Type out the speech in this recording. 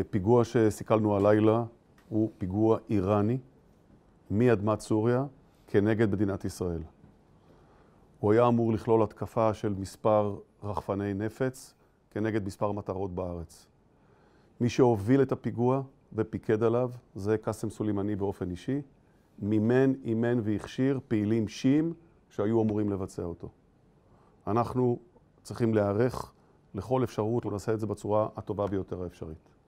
הפיגוע אה, שסיכלנו הלילה הוא פיגוע איראני מאדמת סוריה כנגד מדינת ישראל. הוא היה אמור לכלול התקפה של מספר רחפני נפץ כנגד מספר מטרות בארץ. מי שהוביל את הפיגוע ופיקד עליו זה קאסם סולימני באופן אישי, מימן, אימן והכשיר פעילים שיעים שהיו אמורים לבצע אותו. אנחנו צריכים להיערך לכל אפשרות, ונעשה את זה בצורה הטובה ביותר האפשרית.